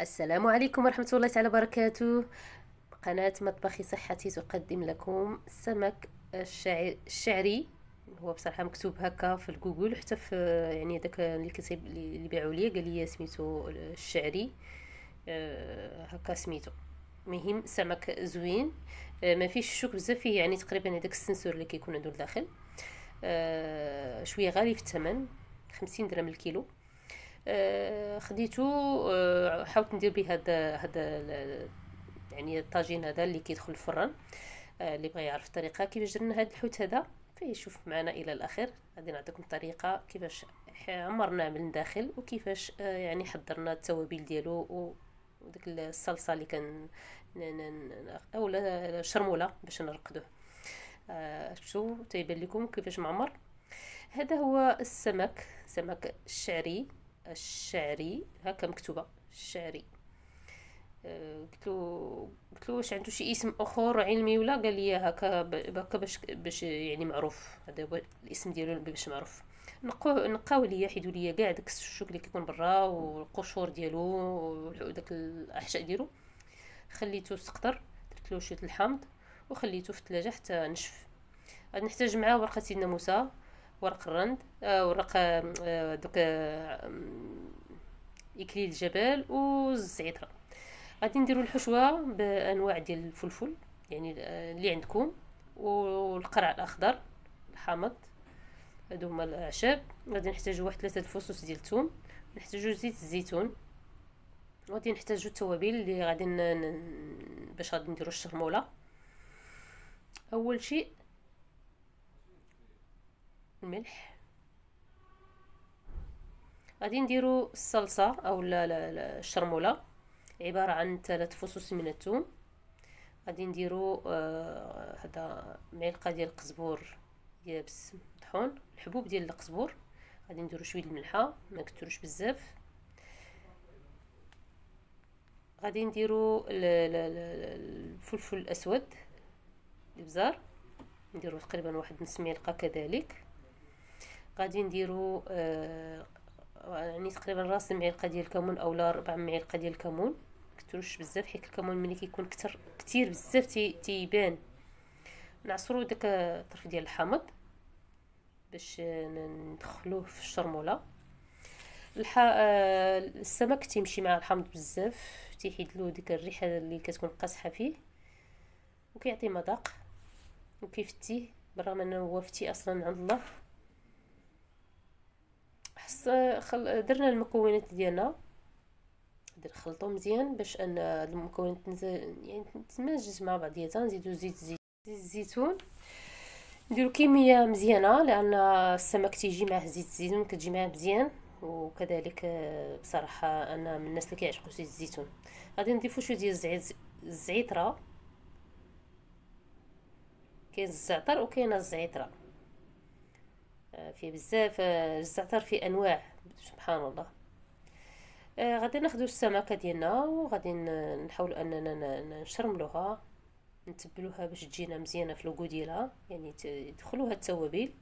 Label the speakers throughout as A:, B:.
A: السلام عليكم ورحمة الله تعالى وبركاته قناة مطبخي صحتي تقدم لكم السمك الشعري, الشعري. هو بصراحة مكتوب هكا في الجوجل حتى في يعني داك اللي كتب اللي باعو ليا قال لي سميتو الشعري آه، هكا سميتو مهم سمك زوين آه، ما فيش الشوك بزاف فيه يعني تقريبا هذاك السنسور اللي كيكون عنده الداخل آه، شويه غالي في الثمن خمسين درهم الكيلو آه، خديتو آه، حاولت ندير به هذا هذا يعني الطاجين هذا اللي كيدخل الفران آه، اللي بغى يعرف الطريقه كيفاش درنا هذا الحوت هذا فيشوف معنا الى الاخر غادي نعطيكم الطريقه كيفاش عمرناه من الداخل وكيفاش يعني حضرنا التوابل ديالو وديك الصلصه اللي كان اولا الشرموله باش نرقدوه شو تيبان لكم كيفاش معمر هذا هو السمك سمك الشعري الشعري هكا مكتوبه الشعري قلت له آه، قلت له واش عنده شي اسم اخر علمي ولا قال لي هكا هكا باش باش يعني معروف هذا هو الاسم ديالو باش معروف نقاو نقاو ليا حيدو ليا كاع داك الشوك اللي كيكون برا والقشور ديالو وداك الاحشاء ديالو خليته سقطر درت له شويه الحامض وخليته في الثلاجه حتى نشف غادي نحتاج معاه ورقه سيدنا موسى ورق الرند آه، ورق آه، دوك آه، اكليل الجبل والزعتره غادي نديرو الحشوه بانواع ديال الفلفل يعني اللي عندكم والقرع الاخضر الحامض هادو هما الاعشاب غادي نحتاجو واحد ثلاثه الفصوص ديال الثوم نحتاجو زيت الزيتون غادي نحتاجو التوابل اللي غادي ن... باش غادي نديرو الشرموله اول شيء الملح غادي نديرو الصلصه او الشرموله عباره عن ثلاث فصوص من الثوم غادي نديرو آه، هذا هدا معلقه ديال القزبور يابس مطحون الحبوب ديال القزبور غادي نديرو شويه الملحه ما كثروش بزاف غادي نديرو الفلفل الاسود الابزار نديرو تقريبا واحد نص معلقه كذلك غادي نديرو آه، يعني تقريبا راس المعلقه ديال الكمون اولا ربع معلقه ديال الكمون كترش بزاف حيت الكمون ملي كيكون كتر كتير بزاف تيبان نعصرو داك الطرف ديال الحامض باش ندخلوه في الشرموله الح... آه، السمك تيمشي مع الحامض بزاف تيحيد له ديك الريحه اللي كتكون قاصحه فيه وكيعطي مذاق وكيفتيه بالرغم انه هو فتي اصلا عند الله خل... درنا المكونات ديالنا خلطو مزيان باش ان هاد المكونات يعني تتمزج مع بعضياتها نزيدو زيت زيت زيت الزيتون نديرو كميه مزيانه لان السمك تيجي معاه زيت الزيتون كتجي معاه مزيان وكذلك بصراحه انا من الناس اللي كيعشقوا زيت الزيتون غادي نضيفو شويه ديال الزعيط الزعتره كاين الزعتر وكاين الزعتره آه، فيه بزاف الزعتر آه، فيه انواع سبحان الله آه، غادي ناخذ السمكه ديالنا وغادي نحاول اننا نشرملوها نتبلوها باش تجينا مزيانه في الوجو ديالها يعني تدخلوها التوابل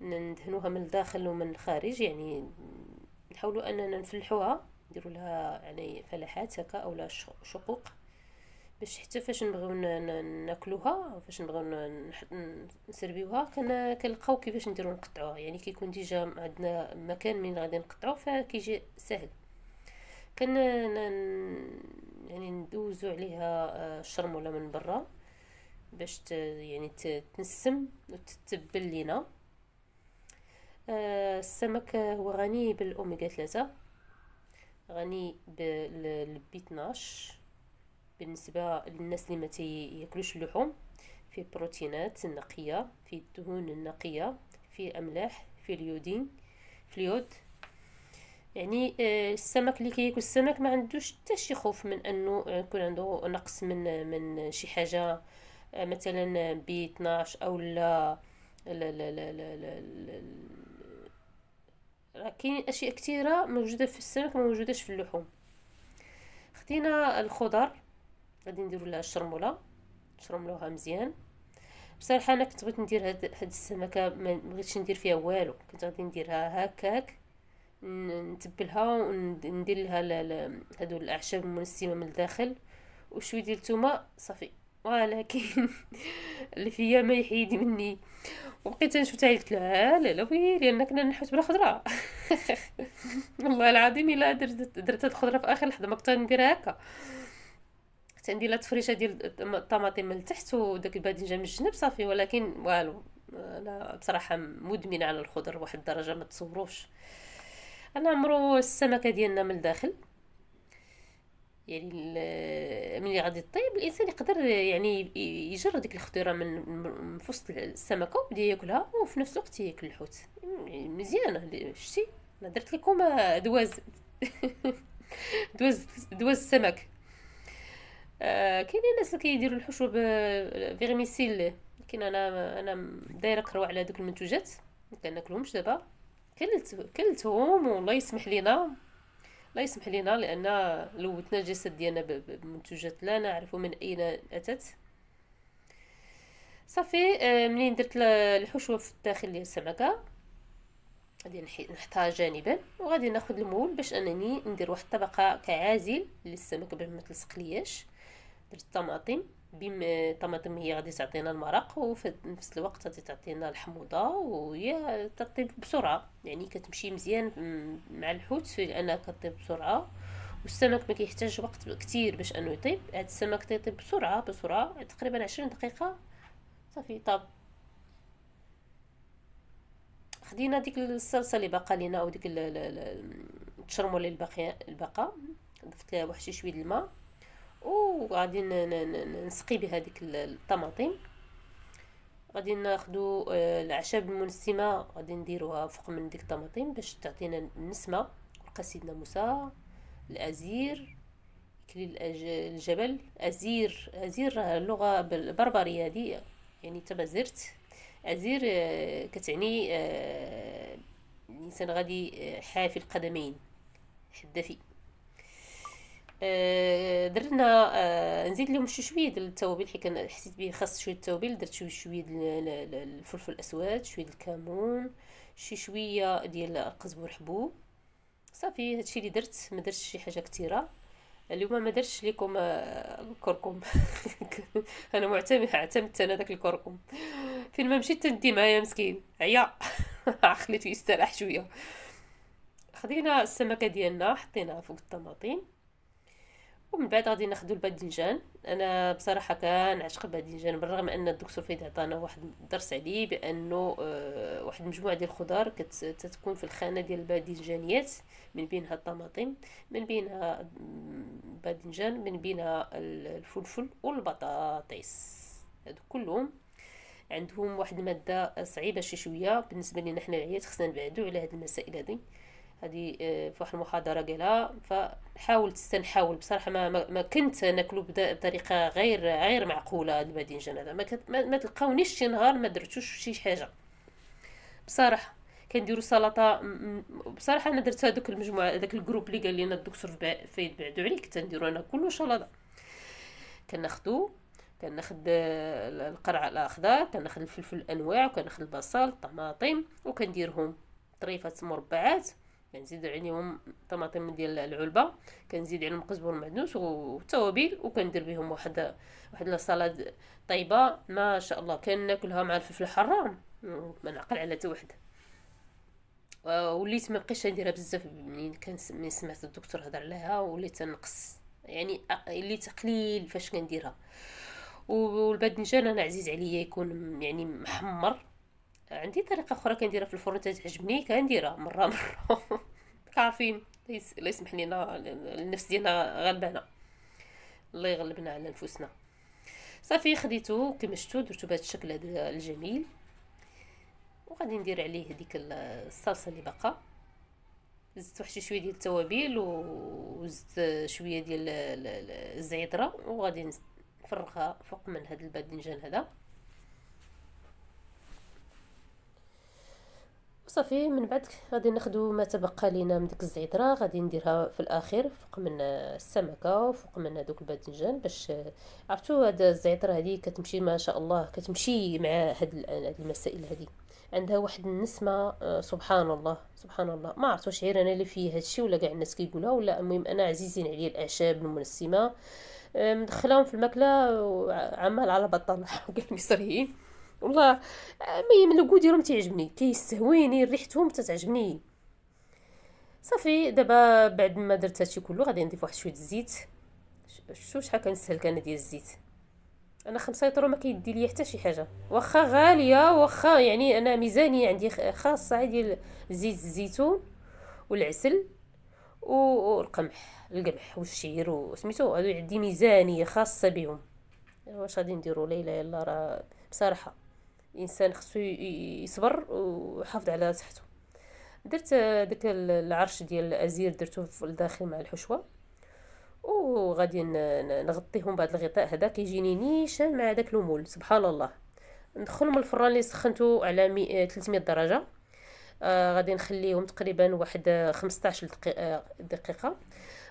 A: ندهنوها من الداخل ومن الخارج يعني نحاولوا اننا نفلحوها نديروا لها يعني فلاحات هكا اولا شقوق باش حتى فاش نبغيو ناكلوها فاش نبغيو نسربيوها كنلقاو كيفاش نديرو نقطعوها يعني كيكون ديجا عندنا مكان من غادي نقطعو فكيجي سهل كن يعني ندوزو عليها آه، الشرموله من برا باش يعني تنسم وتتبل لينا آه، السمك هو غني بالاوميغا 3 غني بالبي 12 بالنسبة للناس اللي ما تياكلوش اللحوم فيه بروتينات نقية فيه الدهون النقية فيه أملاح فيه اليودين في اليود يعني آه، السمك اللي كياكل السمك ما عندوش حتى شي خوف من انه يكون عنده نقص من من شي حاجه آه، مثلا بي 12 او لا لا لا لا لا, لا, لا راه كاين اشياء كثيره موجوده في السمك ما موجوداش في اللحوم خدينا الخضر غادي نديرو لها الشرموله نشرملوها مزيان بصراحه انا كنت بغيت ندير هاد هاد السمكه ما بغيتش ندير فيها والو كنت غادي نديرها هكاك نتبلها وندير لها هادو الاعشاب المنسمه من الداخل وشويه ديال الثومه صافي ولكن اللي فيا ما يحيد مني وبقيت نشوف قلت لها آه، لا لا ويلي انا كنا نحوس بلا خضره والله العظيم الا درت درت الخضره في اخر لحظه ما كنت نديرها هكا تندير لا تفريشه ديال الطماطم من التحت وداك الباذنجان من الجنب صافي ولكن والو انا بصراحه مدمنه على الخضر واحد الدرجه ما تصوروش انا عمرو السمكه ديالنا من الداخل يعني ملي غادي طيب الانسان يقدر يعني يجر ديك الخضيره من فوسط وسط السمكه وبدا ياكلها وفي نفس الوقت ياكل الحوت مزيانه شتي انا درت لكم دواز دواز دواز السمك آه، كاينين الناس اللي كيديروا الحشوه فيغميسيل لكن انا انا دايره كروه على دوك المنتوجات كناكلهمش دابا كلت كلتهم والله يسمح لينا الله يسمح لينا لان لوتنا الجسد ديالنا بمنتوجات لا نعرف من اين اتت صافي آه، منين درت الحشوه في الداخل ديال السمكه غادي نحطها جانبا وغادي ناخذ المول باش انني ندير واحد الطبقه كعازل للسمكه باش ما تلصق لياش درت طماطم بما طماطم هي غادي تعطينا المرق وفي نفس الوقت غادي تعطينا الحموضه وهي تطيب بسرعه يعني كتمشي مزيان مع الحوت لانها كطيب بسرعه والسمك ما كيحتاج وقت كتير باش انه يطيب هذا السمك تيطيب بسرعه بسرعه تقريبا عشرين دقيقه صافي طاب خدينا ديك الصلصه اللي باقا لينا او ديك التشرمل اللي باقي الباقا ضفت لها واحد شويه الماء وغادي نسقي بهذيك الطماطم غادي ناخدو آه، الاعشاب المنسمه غادي نديروها فوق من ديك الطماطم باش تعطينا النسمه بقى سيدنا موسى الازير كلي الجبل ازير ازير راه اللغه البربريه هذه يعني تبا زرت ازير آه، كتعني آه، الانسان غادي حافي القدمين حدافي آه، درنا آه، نزيد لهم شو شويه ديال التوابل حيت كان حسيت به خاص شويه التوابل درت شويه شويه ديال الفلفل الاسود شويه الكمون شي شويه ديال القزبر حبوب صافي هادشي اللي درت ما درتش شي حاجه كثيره اليوم ما درتش لكم آه، الكركم انا معتمد اعتمدت انا داك الكركم فين ما مشيت تندي معايا مسكين عيا خليته يستراح شويه خدينا السمكه ديالنا حطيناها فوق الطماطم ومن بعد غادي ناخذوا الباذنجان انا بصراحه كان عشق الباذنجان بالرغم ان الدكتور فايد عطانا واحد الدرس عليه بانه آه، واحد المجموعه ديال الخضار كتكون في الخانه ديال الباذنجانيات من بينها الطماطم من بينها الباذنجان من بينها الفلفل والبطاطس هادو كلهم عندهم واحد الماده صعيبه شي شويه بالنسبه لنا حنا العيات خصنا نبعدو على هاد المسائل هذه هذه آه، فواحد المحاضره قالها فحاول نحاول بصراحه ما, ما كنت ناكلو بطريقه غير غير معقوله الباذنجان هذا ما, ما تلقاونيش شي نهار ما درتوش شي حاجه بصراحه كنديروا سلطه بصراحه انا درت هذوك المجموعه داك الجروب اللي قال لنا الدكتور فايد بعدو عليك كنت نديرو انا كله سلطه كناخدو كناخد القرع آه، الاخضر كناخد الفلفل الانواع وكناخد البصل الطماطم وكنديرهم طريفات مربعات كنزيد عليهم طماطم ديال العلبه كنزيد عليهم قزبر معدنوس والتوابل وكندير بهم واحد واحد السلطه طيبه ما شاء الله كناكلها مع الفلفل الحار ما نعقل على حتى وحده وليت ما بقيتش نديرها بزاف منين كان سمعت الدكتور هضر عليها وليت نقص يعني اللي قليل فاش كنديرها والباذنجان انا عزيز عليا يكون يعني محمر عندي طريقه اخرى كنديرها في الفرن تتعجبني كنديرها مره مره عارفين الله يسمح لينا النفس ديالنا غلبانه الله يغلبنا على نفوسنا صافي خديته كمشتو درتو بهذا الشكل هدا الجميل وغادي ندير عليه هذيك الصلصه اللي باقا زدت واحد شويه ديال التوابل وزدت شويه ديال الزعتره وغادي نفرغها فوق من هذا الباذنجان هذا صافي من بعد غادي ناخدو ما تبقى لينا من ديك الزعترة غادي نديرها في الاخير فوق من السمكه وفوق من هذوك الباذنجان باش عرفتوا هاد الزعترة هذه كتمشي ما شاء الله كتمشي مع هاد المسائل هذه عندها واحد النسمه آه، سبحان الله سبحان الله ما عرفت واش غير انا اللي فيه هادشي ولا كاع الناس كيقولها ولا المهم انا عزيزين عليا الاعشاب المنسمه آه، مدخلاهم في الماكله عمال على بطال المصريين والله من اللوكو ديالهم تيعجبني تيستهويني ريحتهم تتعجبني صافي دابا بعد ما درت هادشي كله غادي نضيف واحد شويه الزيت شوف شحال كنستهلك كان ديال الزيت انا خمسة لتر ما كيدي ليا حتى شي حاجه واخا غاليه واخا يعني انا ميزانيه عندي خاصه ديال زيت الزيتون والعسل والقمح القمح والشعير وسميتو هادو عندي ميزانيه خاصه بهم واش غادي نديرو ليلى يلا راه بصراحه الانسان خصو يصبر ويحافظ على صحته درت داك العرش ديال الازير درته في الداخل مع الحشوه وغادي نغطيهم بهذا الغطاء هذا كيجيني نيشان مع داك المول سبحان الله ندخلهم الفران اللي سخنته على 300 درجه آه غادي نخليهم تقريبا واحد 15 آه، دقيقه, آه، دقيقة.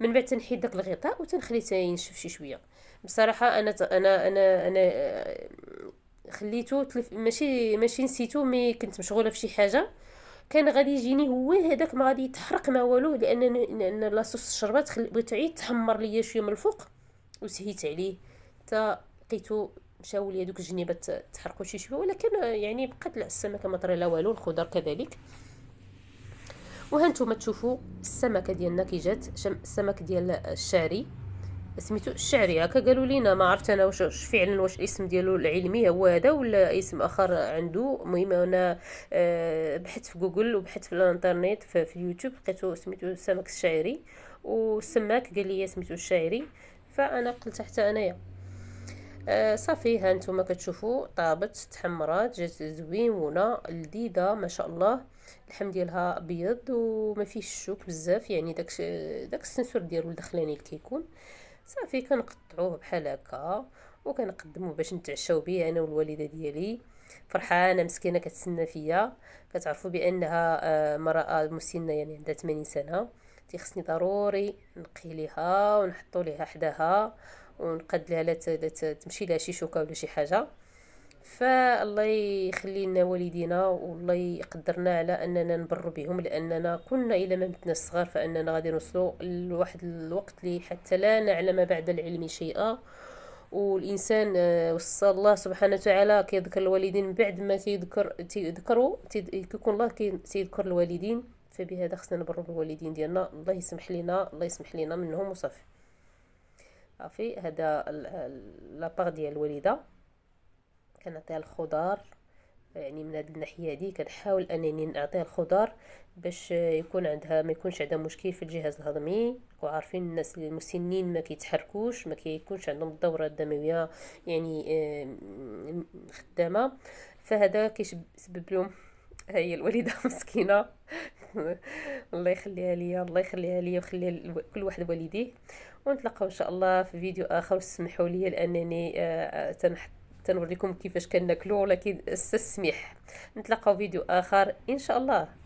A: من بعد تنحيد داك الغطاء وتنخليه ينشف شي شويه بصراحه انا انا انا انا آه، خليته تلف ماشي ماشي نسيتو مي كنت مشغوله في شي حاجه كان غادي يجيني هو هذاك ما غادي يتحرق ما والو لان لان لاصوص الشربات خل... بغيت عيد تحمر ليا شويه من الفوق وسهيت عليه حتى لقيتو مشاو لي هذوك الجنيبات تحرقوا شي شويه ولكن يعني بقات السمكه ما طري لا والو الخضر كذلك وهانتوما تشوفوا السمكه ديالنا كي جات السمك ديال الشعري سميتو الشعري هكا قالوا لينا ما عرفت انا واش فعلا واش الاسم ديالو العلمي هو هذا ولا اسم اخر عنده المهم انا آه، بحثت في جوجل وبحثت في الانترنت في, اليوتيوب لقيتو سميتو السمك الشعري والسماك قال لي سميتو الشعري فانا قلت حتى انايا آه صافي ها نتوما كتشوفوا طابت تحمرات جات زوينونه لذيذه ما شاء الله اللحم ديالها ابيض وما فيهش الشوك بزاف يعني داك داك السنسور ديالو الدخلاني اللي كيكون صافي كنقطعوه بحال هكا وكنقدمو باش نتعشاو به انا والوالده ديالي فرحانه مسكينه كتسنى فيا كتعرفوا بانها امراه آه، مسنه يعني عندها 80 سنه تيخصني ضروري نقي ليها ونحطو ليها حداها ونقاد لها تمشي لها شي شوكه ولا شي حاجه فالله يخلي لنا والدينا والله يقدرنا على اننا نبر بهم لاننا كنا الى ما متنا الصغار فاننا غادي نوصلوا لواحد الوقت اللي حتى لا نعلم بعد العلم شيئا والانسان آه، وصل الله سبحانه وتعالى كيذكر الوالدين بعد ما تيذكر تيذكروا كيكون الله تيذكر الوالدين فبهذا خصنا نبروا بالوالدين ديالنا الله يسمح لينا الله يسمح لينا منهم وصافي صافي هذا لابار ديال الوالده كنعطيها الخضار يعني من هاد الناحيه هذه كنحاول انني نعطيها الخضار باش يكون عندها ما يكونش عندها مشكل في الجهاز الهضمي وعارفين الناس المسنين ما كيتحركوش ما كيكونش عندهم الدوره الدمويه يعني خدامه فهذا كيسبب لهم ها هي الوالده مسكينه الله يخليها ليا الله يخليها ليا ويخلي كل واحد والديه ونتلاقاو ان شاء الله في فيديو اخر وسمحوا لي لانني آه، تنحط تنوريكم كيفاش كناكلو ولكن السميح نتلاقاو فيديو اخر ان شاء الله